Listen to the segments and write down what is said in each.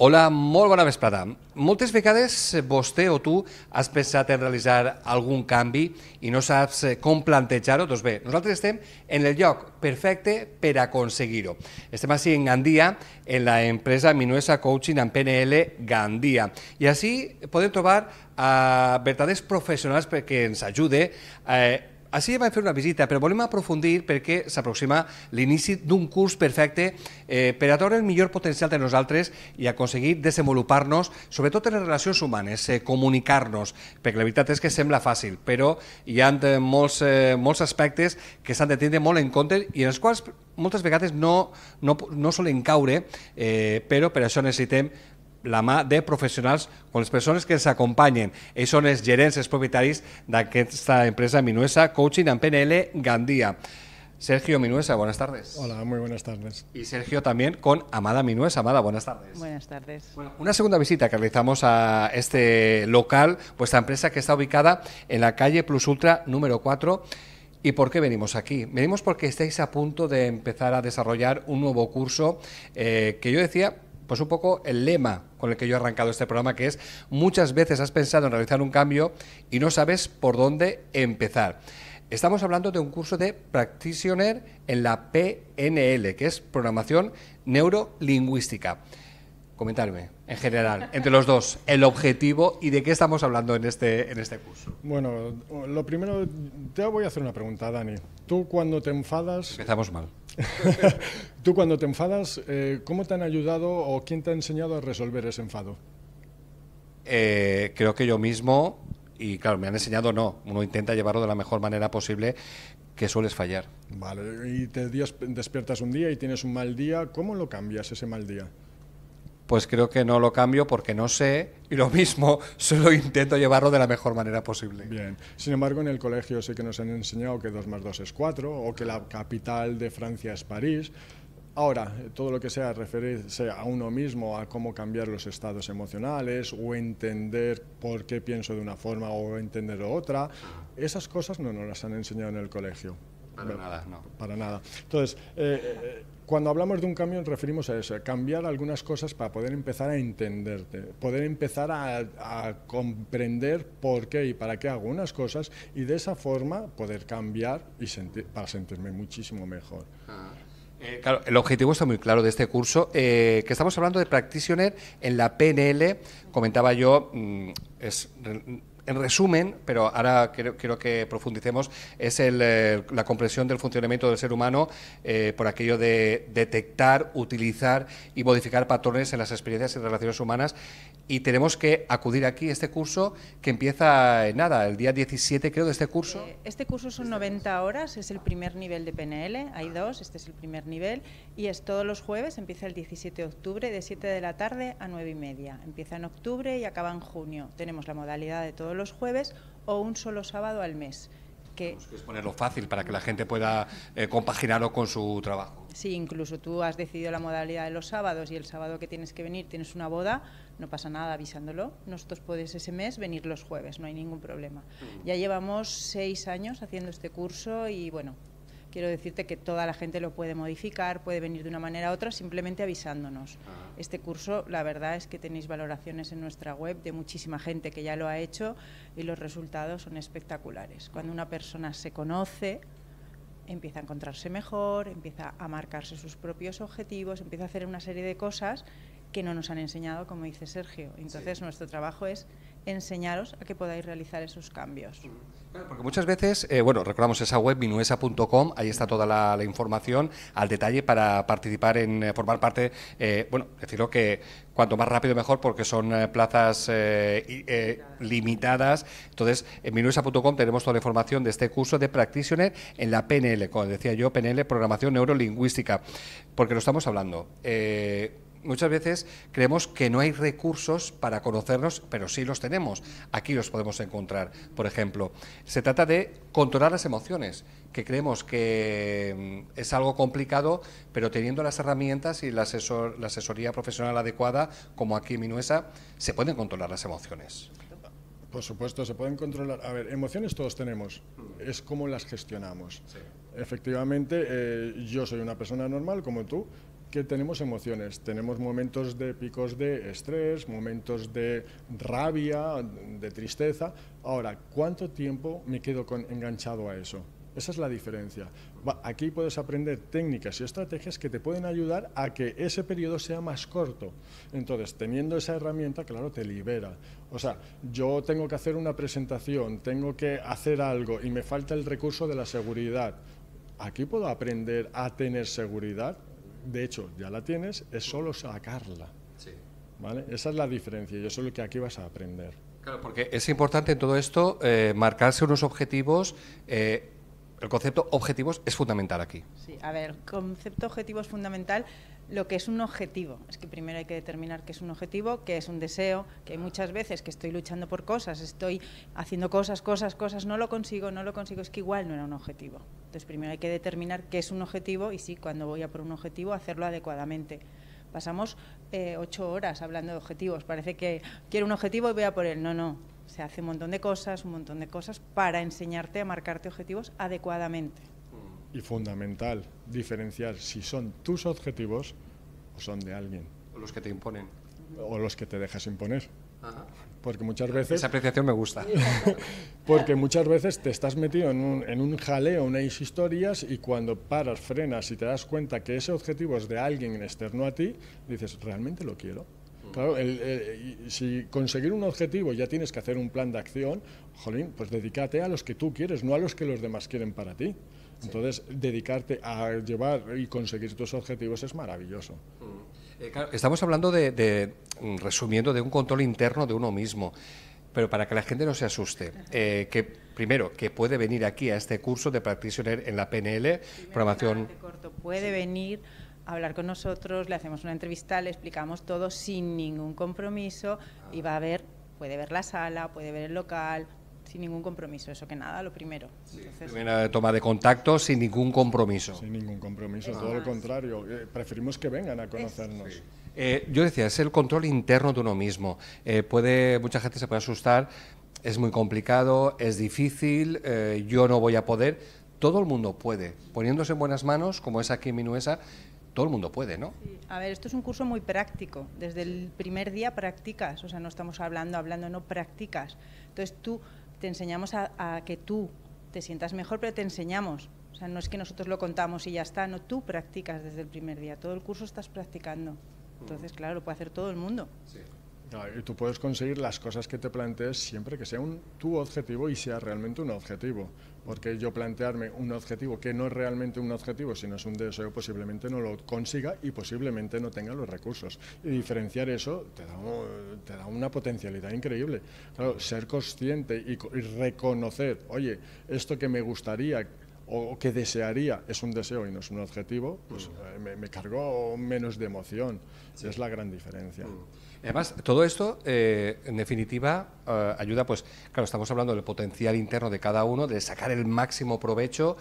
Hola, molt bona vesprada. Moltes vegades vostè o tu has pensat en realitzar algun canvi i no saps com plantejar-ho? Doncs bé, nosaltres estem en el lloc perfecte per aconseguir-ho. Estem així en Gandia, en la empresa Minuesa Coaching en PNL Gandia. I així podem trobar a eh, verdaders professionals perquè ens ajude eh, així vam fer una visita, però volem aprofundir perquè s'aproxima l'inici d'un curs perfecte eh, per a treure el millor potencial de nosaltres i aconseguir desenvolupar-nos, sobretot en les relacions humanes, eh, comunicar-nos, perquè la veritat és que sembla fàcil, però hi ha eh, molts, eh, molts aspectes que s'han de tindre molt en compte i en els quals moltes vegades no, no, no solen caure, eh, però per això necessitem la más de profesionales... ...con las personas que les acompañen Ells son els gerents, propietarios... ...de esta empresa Minuesa Coaching en PNL Gandía... Sergio Minuesa, buenas tardes. Hola, muy buenas tardes. Y Sergio también con Amada Minuesa. Amada, buenas tardes. Buenas tardes. Bueno, una segunda visita que realizamos a este local, ...pues esta empresa que está ubicada en la calle Plus Ultra número 4. ¿Y por qué venimos aquí? Venimos porque estáis a punto de empezar a desarrollar un nuevo curso eh, que yo decía pues un poco el lema con el que yo he arrancado este programa, que es muchas veces has pensado en realizar un cambio y no sabes por dónde empezar. Estamos hablando de un curso de Practitioner en la PNL, que es Programación Neurolingüística. Comentarme, en general, entre los dos, el objetivo y de qué estamos hablando en este, en este curso. Bueno, lo primero, te voy a hacer una pregunta, Dani. Tú cuando te enfadas... Empezamos mal. Tú cuando te enfadas, eh, ¿cómo te han ayudado o quién te ha enseñado a resolver ese enfado? Eh, creo que yo mismo, y claro, me han enseñado no, uno intenta llevarlo de la mejor manera posible, que sueles fallar. Vale, y te despiertas un día y tienes un mal día, ¿cómo lo cambias ese mal día? pues creo que no lo cambio porque no sé y lo mismo, solo intento llevarlo de la mejor manera posible. Bien, sin embargo en el colegio sí que nos han enseñado que 2 más 2 es 4 o que la capital de Francia es París. Ahora, todo lo que sea referirse a uno mismo, a cómo cambiar los estados emocionales o entender por qué pienso de una forma o entender otra, esas cosas no nos las han enseñado en el colegio. Para nada, no. Para nada. Entonces, eh, eh, cuando hablamos de un cambio nos referimos a eso, cambiar algunas cosas para poder empezar a entenderte, poder empezar a, comprender por qué y para qué algunas cosas y de esa forma poder cambiar y para sentirme muchísimo mejor. Ah. Eh, claro, el objetivo está muy claro de este curso, eh, que estamos hablando de practitioner en la PNL, comentaba yo, mm, es en resumen, pero ahora quiero que profundicemos, es eh, la comprensión del funcionamiento del ser humano eh, por aquello de detectar, utilizar y modificar patrones en las experiencias y relaciones humanas. Y tenemos que acudir aquí a este curso que empieza en nada, el día 17 creo de este curso. Eh, este curso son 90 horas, es el primer nivel de PNL, hay dos, este es el primer nivel y es todos los jueves, empieza el 17 de octubre de 7 de la tarde a 9 y media. Empieza en octubre y acaba en junio. Tenemos la modalidad de todos los los jueves o un solo sábado al mes. Que es ponerlo fácil para que la gente pueda eh, compaginarlo con su trabajo. Sí, incluso tú has decidido la modalidad de los sábados y el sábado que tienes que venir tienes una boda, no pasa nada avisándolo. Nosotros puedes ese mes venir los jueves, no hay ningún problema. Ya llevamos seis años haciendo este curso y bueno, quiero decirte que toda la gente lo puede modificar, puede venir de una manera u otra, simplemente avisándonos. Este curso, la verdad es que tenéis valoraciones en nuestra web de muchísima gente que ya lo ha hecho y los resultados son espectaculares. Cuando una persona se conoce, empieza a encontrarse mejor, empieza a marcarse sus propios objetivos, empieza a hacer una serie de cosas que no nos han enseñado, como dice Sergio. Entonces, nuestro trabajo es enseñaros a que podáis realizar esos cambios. Porque muchas veces, eh, bueno, recordamos esa web minuesa.com, ahí está toda la, información al detalle para participar en eh, formar parte, eh, bueno, decirlo que cuanto más rápido mejor porque son plazas limitadas. Entonces, en minuesa.com tenemos toda la información de este curso de practitioner en la PNL, como decía yo, PNL, programación neurolingüística, porque lo estamos hablando muchas veces creemos que no hay recursos para conocernos, pero sí los tenemos. Aquí los podemos encontrar, por ejemplo. Se trata de controlar las emociones, que creemos que mm, es algo complicado, pero teniendo las herramientas y la, la asesoría profesional adecuada, como aquí en Minuesa, se pueden controlar las emociones. Por supuesto, se pueden controlar. A ver, emociones todos tenemos, mm. es cómo las gestionamos. Efectivamente, eh, yo soy una persona normal como tú, que tenemos emociones, tenemos momentos de picos de estrés, momentos de rabia, de tristeza. Ahora, ¿cuánto tiempo me quedo con, enganchado a eso? Esa es la diferencia. Aquí puedes aprender técnicas y estrategias que te pueden ayudar a que ese periodo sea más corto. Entonces, teniendo esa herramienta, claro, te libera. O sea, yo tengo que hacer una presentación, tengo que hacer algo y me falta el recurso de la seguridad. Aquí puedo aprender a tener seguridad de hecho ya la tienes, es solo sacarla. Esa es la diferencia y eso es lo que aquí vas a aprender. Claro, porque es importante en todo esto eh, marcarse unos objetivos. Eh, el concepto objetivos es fundamental aquí. Sí, a ver, concepto objetivos es fundamental lo que es un objetivo. Es que primero hay que determinar qué es un objetivo, qué es un deseo, que hay muchas veces que estoy luchando por cosas, estoy haciendo cosas, cosas, cosas, no lo consigo, no lo consigo, es que igual no era un objetivo. Entonces primero hay que determinar qué es un objetivo y sí, cuando voy a por un objetivo, hacerlo adecuadamente. Pasamos eh, ocho horas hablando de objetivos, parece que quiero un objetivo y voy a por él. No, no, se hace un montón de cosas, un montón de cosas para enseñarte a marcarte objetivos adecuadamente y fundamental diferenciar si son tus objetivos o son de alguien. O los que te imponen. O los que te dejas imponer. Porque muchas veces... Esa apreciación me gusta. porque muchas veces te estás metido en un, en un jaleo, historias, y cuando paras, frenas y te das cuenta que ese objetivo es de alguien externo a ti, dices, ¿realmente lo quiero? Mm. Claro, si conseguir un objetivo ya tienes que hacer un plan de acción, jolín, pues dedícate a los que tú quieres, no a los que los demás quieren para ti. Entonces, dedicarte a llevar y conseguir tus objetivos es maravilloso. Mm. Eh, estamos hablando de, mm, resumiendo, de un control interno de uno mismo, pero para que la gente no se asuste, eh, que primero, que puede venir aquí a este curso de Practitioner en la PNL, programación... Corto, puede venir a hablar con nosotros, le hacemos una entrevista, le explicamos todo sin ningún compromiso y ah. va a ver, puede ver la sala, puede ver el local, sin ningún compromiso, eso que nada, lo primero. Sí, toma de contacto sin ningún compromiso. Sin ningún compromiso, todo lo contrario, eh, preferimos que vengan a conocernos. Eh, yo decía, es el control interno de uno mismo. Eh, puede, mucha gente se puede asustar, es muy complicado, es difícil, yo no voy a poder. Todo el mundo puede, poniéndose en buenas manos, como es aquí en Minuesa, todo el mundo puede, ¿no? A ver, esto es un curso muy práctico. Desde el primer día practicas, o sea, no estamos hablando, hablando, no practicas. Entonces tú te enseñamos a, que tú te sientas mejor, pero te enseñamos. O sea, no es que nosotros lo contamos y ya está, no, tú practicas desde el primer día, todo el curso estás practicando. Entonces, claro, lo puede hacer todo el mundo y tú puedes conseguir las cosas que te plantees siempre que sea un, tu objetivo y sea realmente un objetivo. Porque yo plantearme un objetivo que no es realmente un objetivo, sino es un deseo, posiblemente no lo consiga y posiblemente no tenga los recursos. Y diferenciar eso te da, te da una potencialidad increíble. ser consciente y reconocer, oye, esto que me gustaría o que desearía, es un deseo y no es un objetivo pues mm. eh, me, me, cargó menos de emoción. Es la gran diferencia. Mm. Además, todo esto, eh, en definitiva, eh, ayuda, pues, claro, estamos hablando del potencial interno de cada uno, de sacar el máximo provecho.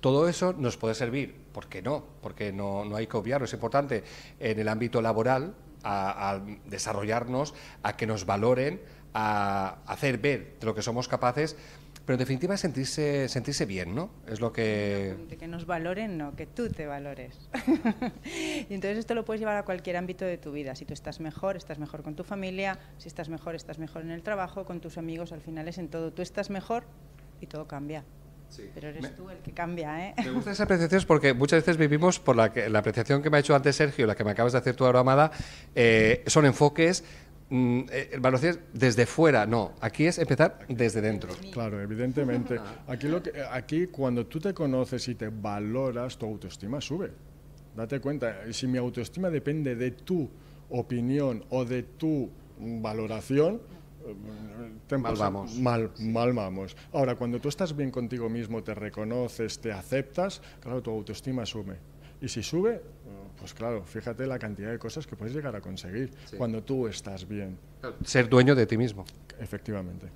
Todo eso nos puede servir, ¿por qué no? Porque no, hay que obviarlo, es importante en el ámbito laboral, a, desarrollarnos, a que nos valoren, a hacer ver de lo que somos capaces pero en definitiva sentirse, sentirse bien, ¿no? Es lo que... Que nos valoren, no, que tú te valores. y entonces esto lo puedes llevar a cualquier ámbito de tu vida. Si tú estás mejor, estás mejor con tu familia, si estás mejor, estás mejor en el trabajo, con tus amigos, al final es en todo. Tú estás mejor y todo cambia. Sí. Pero eres tú el que cambia, ¿eh? Me gustan esas apreciaciones porque muchas veces vivimos por la, la apreciación que me ha hecho antes Sergio, la que me acabas de hacer tú ahora, Amada, eh, son enfoques Mm, el eh, es desde fuera, no. Aquí es empezar desde dentro. Claro, evidentemente. Aquí, lo que, aquí cuando tú te conoces y te valoras, tu autoestima sube. Date cuenta, si mi autoestima depende de tu opinión o de tu valoración, eh, vamos. Mal, mal vamos. Ahora, cuando tú estás bien contigo mismo, te reconoces, te aceptas, claro, tu autoestima sube. Y si sube, pues claro, fíjate la cantidad de cosas que puedes llegar a conseguir cuando tú estás bien. Ser dueño de ti mismo. Efectivamente.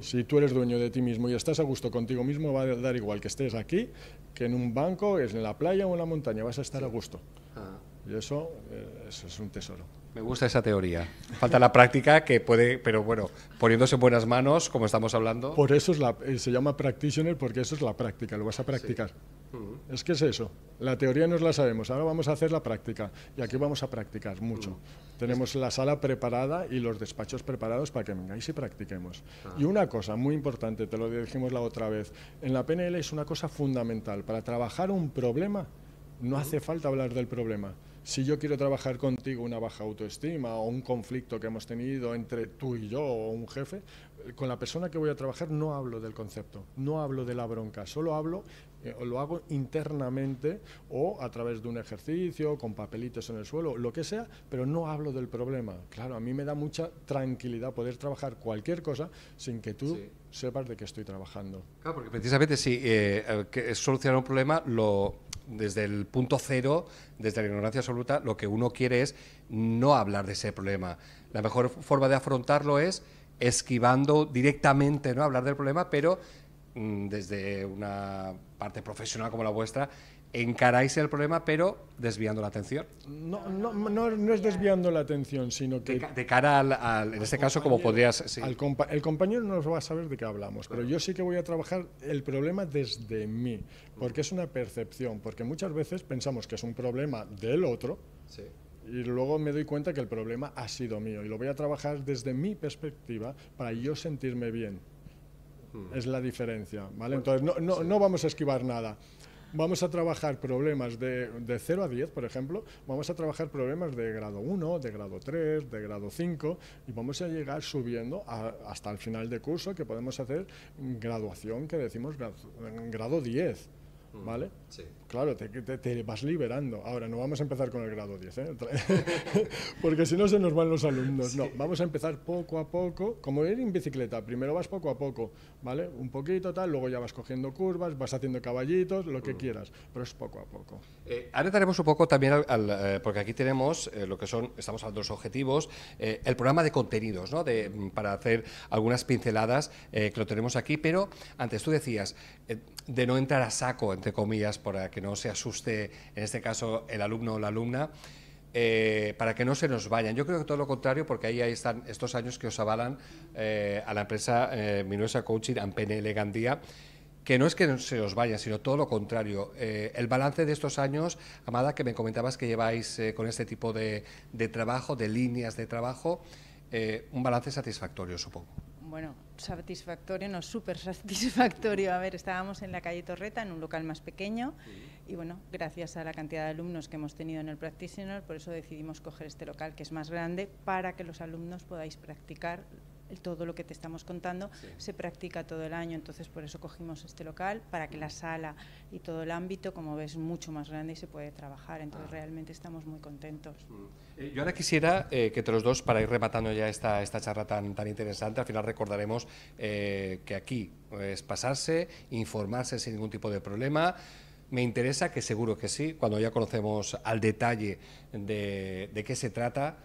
Si tú eres dueño de ti mismo y estás a gusto contigo mismo, va a dar igual que estés aquí, que en un banco, en la playa o en la montaña, vas a estar a gusto. Ah. Y eh, eso, es un tesoro. Me gusta esa teoría. Falta la práctica que puede, pero bueno, poniéndose en buenas manos, como estamos hablando. Por eso eh, se llama practitioner, porque eso es la práctica, lo vas a practicar. Es que es eso. La teoría nos la sabemos, ahora vamos a hacer la práctica y aquí vamos a practicar mucho. Tenemos la sala preparada y los despachos preparados para que vengáis y practiquemos. Ah. Y una cosa muy importante, te lo dijimos la otra vez, en la PNL es una cosa fundamental. Para trabajar un problema no hace falta hablar del problema. Si yo quiero trabajar contigo una baja autoestima o un conflicto que hemos tenido entre tú y yo o un jefe, con la persona que voy a trabajar no hablo del concepto, no hablo de la bronca, solo hablo o eh, lo hago internamente o a través de un ejercicio, con papelitos en el suelo, lo que sea, pero no hablo del problema. Claro, a mí me da mucha tranquilidad poder trabajar cualquier cosa sin que tú sepas de qué estoy trabajando. Claro, porque precisamente si eh, eh, es solucionar un problema, lo, desde el punto cero, desde la ignorancia absoluta, lo que uno quiere es no hablar de ese problema. La mejor forma de afrontarlo es esquivando directamente, ¿no? Hablar del problema, pero Mm, desde una parte profesional como la vuestra, encaráis el problema pero desviando la atención. No, no, es desviando la atención, sino que... De, cara al, en este caso, como podrías... el compañero no va a saber de qué hablamos, pero yo sí que voy a trabajar el problema desde mí, porque es una percepción, porque muchas veces pensamos que es un problema del otro. y luego me doy cuenta que el problema ha sido mío y lo voy a trabajar desde mi perspectiva para yo sentirme bien. Es la diferencia, ¿vale? Entonces, no, no, no vamos a esquivar nada vamos a trabajar problemas de, de, 0 a 10, por ejemplo, vamos a trabajar problemas de grado 1, de grado 3, de grado 5 y vamos a llegar subiendo hasta el final de curso que podemos hacer graduación, que decimos grado 10. Mm. ¿vale? Sí. Claro, te, te, vas liberando. Ahora, no vamos a empezar con el grado 10, ¿eh? porque si no se nos van los alumnos. No, vamos a empezar poco a poco, como ir en bicicleta, primero vas poco a poco, ¿vale? Un poquito tal, luego ya vas cogiendo curvas, vas haciendo caballitos, lo que mm. quieras, pero es poco a poco. Eh, ahora daremos un poco también, eh, porque aquí tenemos lo que son, estamos a de los objetivos, el programa de contenidos, ¿no? De, mm, para hacer algunas pinceladas que lo tenemos aquí, pero antes tú decías, eh, de no entrar a saco, entre comillas, para que no se asuste, en este caso, el alumno o la alumna, eh, para que no se nos vayan. Yo creo que todo lo contrario, porque ahí, ahí están estos años que os avalan eh, a la empresa Minuesa Coaching, Ampene Gandía, que no es que se os vayan, sino todo lo contrario. el balance de estos años, Amada, que me comentabas que lleváis con este tipo de, de, trabajo, de líneas de trabajo, un balance satisfactorio, supongo. Bueno, satisfactorio, no súper satisfactorio. A ver, estábamos en la calle Torreta, en un local más pequeño, y bueno, gracias a la cantidad de alumnos que hemos tenido en el Practitioner, por eso decidimos coger este local que es más grande para que los alumnos podáis practicar todo lo que te estamos contando se practica todo el año, entonces por eso cogimos este local, para que la sala y todo el ámbito, como ves, mucho más grande y se puede trabajar, entonces ah. realmente estamos muy contentos. Mm. Eh, yo ahora quisiera eh, que todos los dos, para ir rematando ya esta, esta charla tan, interesante, al final recordaremos eh, que aquí es pasarse, informarse sin ningún tipo de problema, me interesa, que seguro que sí, cuando ya conocemos al detalle de, qué se trata,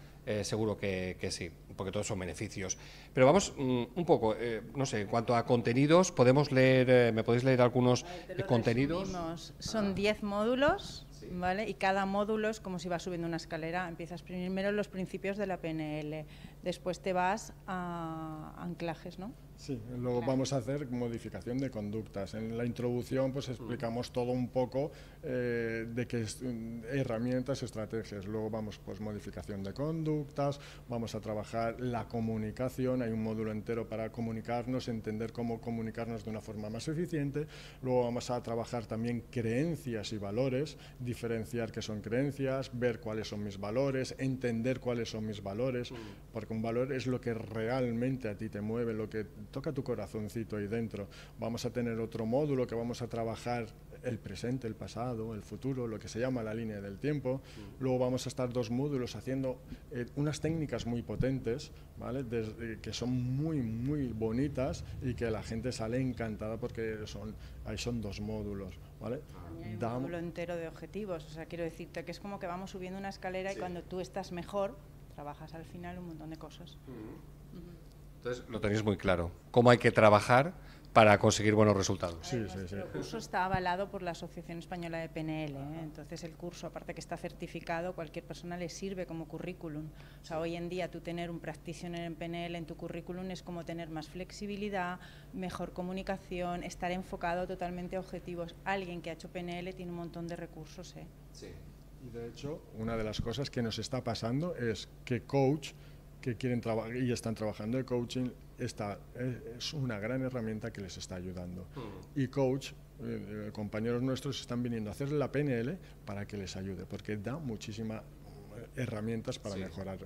seguro que sí que todos son beneficios. Pero vamos mm, un poco, eh, no sé, en cuanto a contenidos, podemos leer, eh, ¿me podéis leer algunos contenidos? Son 10 ah. módulos, ¿vale? Y cada módulo es como si vas subiendo una escalera. Empiezas primero los principios de la PNL, después te vas a anclajes, ¿no? Sí, luego vamos a hacer modificación de conductas. En la introducción pues mm. explicamos todo un poco eh, de qué mm, herramientas, estrategias. Luego vamos pues modificación de conductas, vamos a trabajar la comunicación, hay un módulo entero para comunicarnos, entender cómo comunicarnos de una forma más eficiente. Luego vamos a trabajar también creencias y valores, diferenciar qué son creencias, ver cuáles son mis valores, entender cuáles son mis valores, mm. porque un valor es lo que realmente a ti te mueve, lo que toca tu corazoncito ahí dentro. Vamos a tener otro módulo que vamos a trabajar el presente, el pasado, el futuro, lo que se llama la línea del tiempo. Luego vamos a estar dos módulos haciendo eh, unas técnicas muy potentes, ¿vale? Eh, que son muy, muy bonitas y que la gente sale encantada porque son, ahí son dos módulos. ¿vale? un módulo entero de objetivos. O sea, quiero decirte que es como que vamos subiendo una escalera y cuando tú estás mejor, trabajas al final un montón de cosas. Entonces, lo tenéis muy claro. Cómo hay que trabajar para conseguir buenos resultados. Sí, sí, sí. El curso está avalado por la Asociación Española de PNL, ¿eh? entonces el curso, aparte que está certificado, cualquier persona le sirve como currículum. O sea, hoy en día tú tener un practitioner en PNL en tu currículum es como tener más flexibilidad, mejor comunicación, estar enfocado totalmente a objetivos. Alguien que ha hecho PNL tiene un montón de recursos. ¿eh? Sí. Y de hecho, una de las cosas que nos está pasando es que coach que quieren trabajar y están trabajando de coaching, esta es una gran herramienta que les está ayudando. Mm. Y coach, eh, eh, compañeros nuestros están viniendo a hacer la PNL para que les ayude, porque da muchísimas eh, herramientas para mejorar.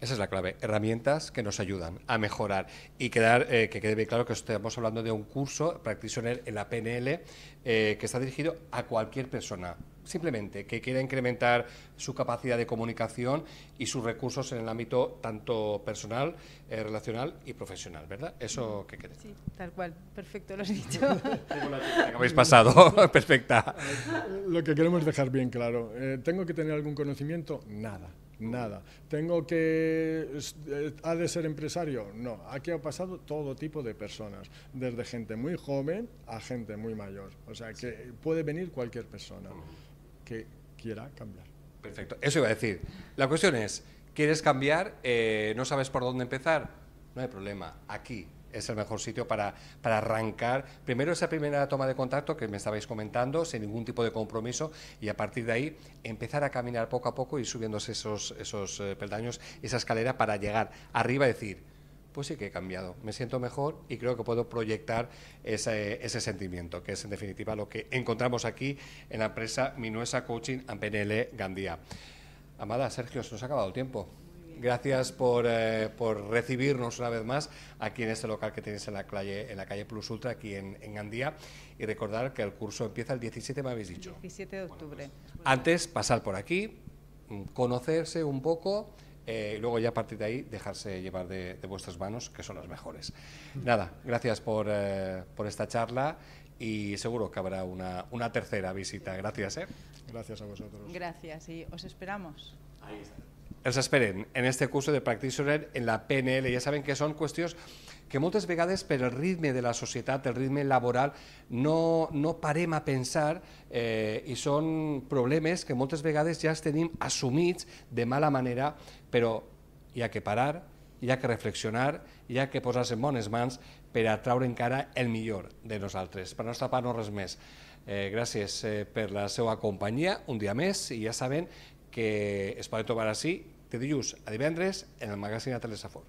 Esa es la clave, herramientas que nos ayudan a mejorar y quedar, que quede bien claro que estamos hablando de un curso practitioner en la PNL que está dirigido a cualquier persona, simplemente que quiera incrementar su capacidad de comunicación y sus recursos en el ámbito tanto personal, eh, relacional y profesional, ¿verdad? Eso que quede. Sí, tal cual, perfecto, lo has dicho. que habéis pasado, perfecta. Lo que queremos dejar bien claro, eh, ¿tengo que tener algún conocimiento? Nada. Nada. ¿Tengo que... Eh, ¿Ha de ser empresario? No. Aquí ha pasado todo tipo de personas, desde gente muy joven a gente muy mayor. O sea, que puede venir cualquier persona que quiera cambiar. Perfecto, eso iba a decir. La cuestión es, ¿quieres cambiar? Eh, ¿No sabes por dónde empezar? No hay problema, aquí es el mejor sitio para, para, arrancar primero esa primera toma de contacto que me estabais comentando, sin ningún tipo de compromiso, y a partir de ahí empezar a caminar poco a poco y subiéndose esos, esos eh, peldaños, esa escalera para llegar arriba y decir, pues sí que he cambiado, me siento mejor y creo que puedo proyectar ese, sentimiento, que es en definitiva lo que encontramos aquí en la empresa Minuesa Coaching en PNL Gandía. Amada, Sergio, se nos ha acabado el tiempo gracias eh, por, recibirnos una vez más aquí en este local que tenéis en la calle, en la calle Plus Ultra, aquí en, Gandía. Y recordar que el curso empieza el 17, me habéis dicho. 17 de octubre. antes, pasar por aquí, conocerse un poco eh, luego ya a partir de ahí dejarse llevar de, vuestras manos, que son las mejores. Nada, gracias eh, por, esta charla y seguro que habrá una, una tercera visita. Gracias. ¿eh? Gracias a vosotros. Gracias y os esperamos. Ahí está. els esperen en este curso de Practitioner en la PNL. Ja saben que són qüestions que moltes vegades per el ritme de la societat, el ritme laboral, no, no parem a pensar eh, i són problemes que moltes vegades ja els tenim assumits de mala manera, però hi ha que parar, hi ha que reflexionar, hi ha que posar-se en bones mans per atraure encara el millor de nosaltres. Per la nostra part, no res més. Eh, gràcies eh, per la seva companyia un dia més i ja saben que es poden trobar així te dius, a divendres en el magazine de Telesafor.